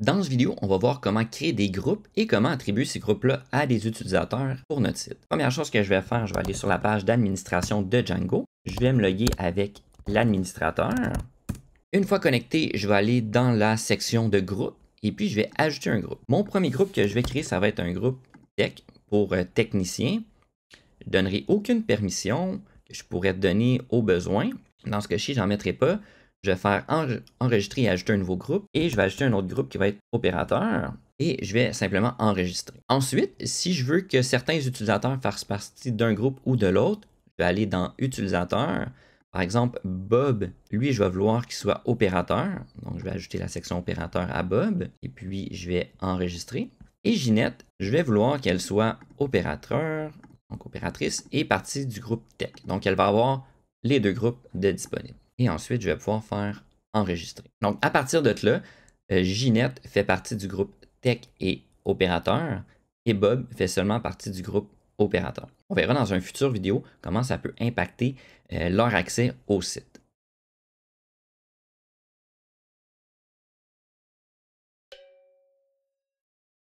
Dans ce vidéo, on va voir comment créer des groupes et comment attribuer ces groupes-là à des utilisateurs pour notre site. Première chose que je vais faire, je vais aller sur la page d'administration de Django. Je vais me loguer avec l'administrateur. Une fois connecté, je vais aller dans la section de groupe et puis je vais ajouter un groupe. Mon premier groupe que je vais créer, ça va être un groupe tech pour euh, techniciens. Je ne donnerai aucune permission que je pourrais donner au besoin. Dans ce cas-ci, j'en mettrai pas. Je vais faire enregistrer et ajouter un nouveau groupe. Et je vais ajouter un autre groupe qui va être opérateur. Et je vais simplement enregistrer. Ensuite, si je veux que certains utilisateurs fassent partie d'un groupe ou de l'autre, je vais aller dans utilisateur. Par exemple, Bob, lui, je vais vouloir qu'il soit opérateur. Donc, je vais ajouter la section opérateur à Bob. Et puis, je vais enregistrer. Et Ginette, je vais vouloir qu'elle soit opérateur, donc opératrice, et partie du groupe tech. Donc, elle va avoir les deux groupes de disponibles. Et ensuite, je vais pouvoir faire enregistrer. Donc, à partir de là, euh, Ginette fait partie du groupe tech et opérateur et Bob fait seulement partie du groupe opérateur. On verra dans une future vidéo comment ça peut impacter euh, leur accès au site.